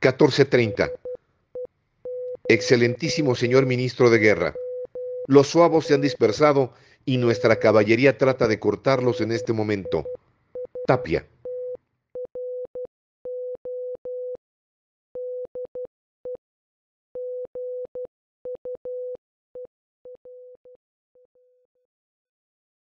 1430. Excelentísimo señor ministro de Guerra, los suavos se han dispersado y nuestra caballería trata de cortarlos en este momento. Tapia.